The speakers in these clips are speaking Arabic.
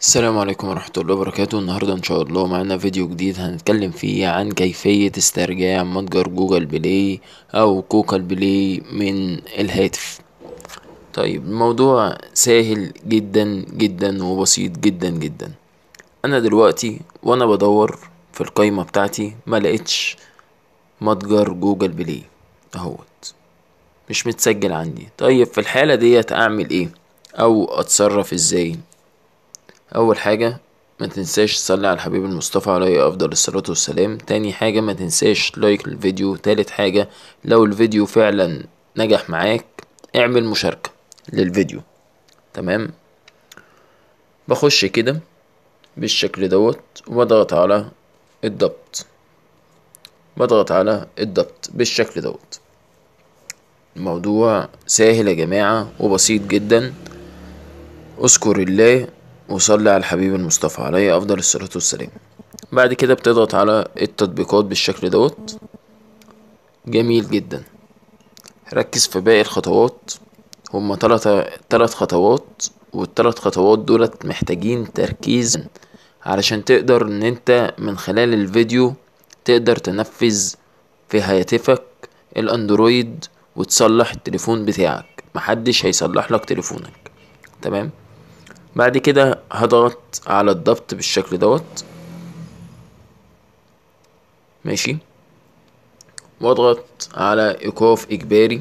السلام عليكم ورحمة الله وبركاته النهاردة ان شاء الله معنا فيديو جديد هنتكلم فيه عن كيفية استرجاع متجر جوجل بلاي او كوكل بلاي من الهاتف طيب الموضوع سهل جدا جدا وبسيط جدا جدا انا دلوقتي وانا بدور في القايمة بتاعتي ما لقيتش متجر جوجل بلاي اهوت مش متسجل عندي طيب في الحالة ديت اعمل ايه او اتصرف ازاي اول حاجة ما تنساش تصلي على الحبيب المصطفى عليه افضل الصلاة والسلام تاني حاجة ما تنساش لايك للفيديو تالت حاجة لو الفيديو فعلا نجح معاك اعمل مشاركة للفيديو تمام بخش كده بالشكل دوت وبضغط على الضبط بضغط على الضبط بالشكل دوت الموضوع سهل يا جماعة وبسيط جدا اذكر الله وصلي على الحبيب المصطفى عليه أفضل الصلاة والسلام بعد كده بتضغط على التطبيقات بالشكل دوت جميل جدا ركز في باقي الخطوات هما تلاتة تلات خطوات والتلات خطوات دولت محتاجين تركيز علشان تقدر ان انت من خلال الفيديو تقدر تنفذ في هاتفك الاندرويد وتصلح التليفون بتاعك محدش هيصلح لك تليفونك تمام بعد كده هضغط على الضبط بالشكل دوت ماشي واضغط على ايقاف اجباري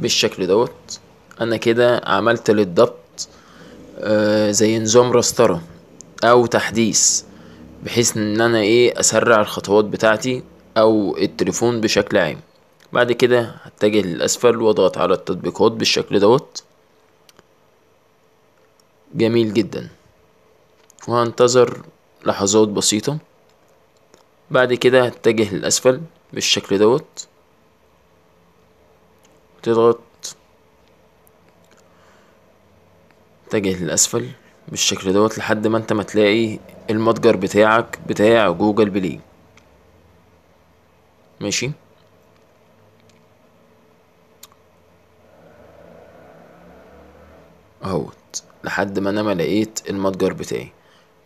بالشكل دوت انا كده عملت للضبط آه، زي نظام رسترة او تحديث بحيث ان انا ايه اسرع الخطوات بتاعتي او التليفون بشكل عام بعد كده هتجه للاسفل واضغط على التطبيقات بالشكل دوت جميل جدا وهنتظر لحظات بسيطة بعد كده هتجه للأسفل بالشكل دوت تضغط اتجه للأسفل بالشكل دوت لحد ما انت ما تلاقي المتجر بتاعك بتاع جوجل بلاي ماشي اهوت لحد ما انا ما لقيت المتجر بتاعي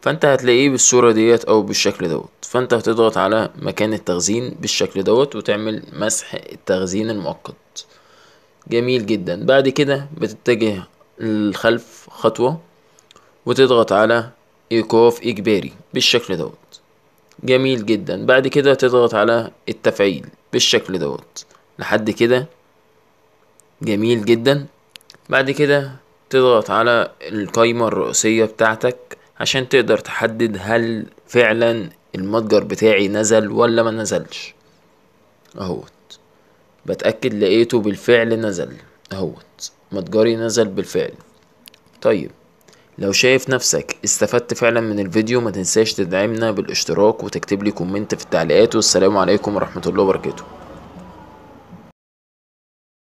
فانت هتلاقيه بالصورة ديت او بالشكل دوت فانت هتضغط على مكان التخزين بالشكل دوت وتعمل مسح التخزين المؤقت جميل جدا بعد كده بتتجه للخلف خطوة وتضغط على ايقاف اجباري بالشكل دوت جميل جدا بعد كده تضغط على التفعيل بالشكل دوت لحد كده جميل جدا بعد كده تضغط على القايمة الرئيسية بتاعتك عشان تقدر تحدد هل فعلا المتجر بتاعي نزل ولا ما نزلش اهوت بتأكد لقيته بالفعل نزل اهوت متجري نزل بالفعل طيب لو شايف نفسك استفدت فعلا من الفيديو ما تنساش تدعمنا بالاشتراك وتكتب لي كومنت في التعليقات والسلام عليكم ورحمة الله وبركاته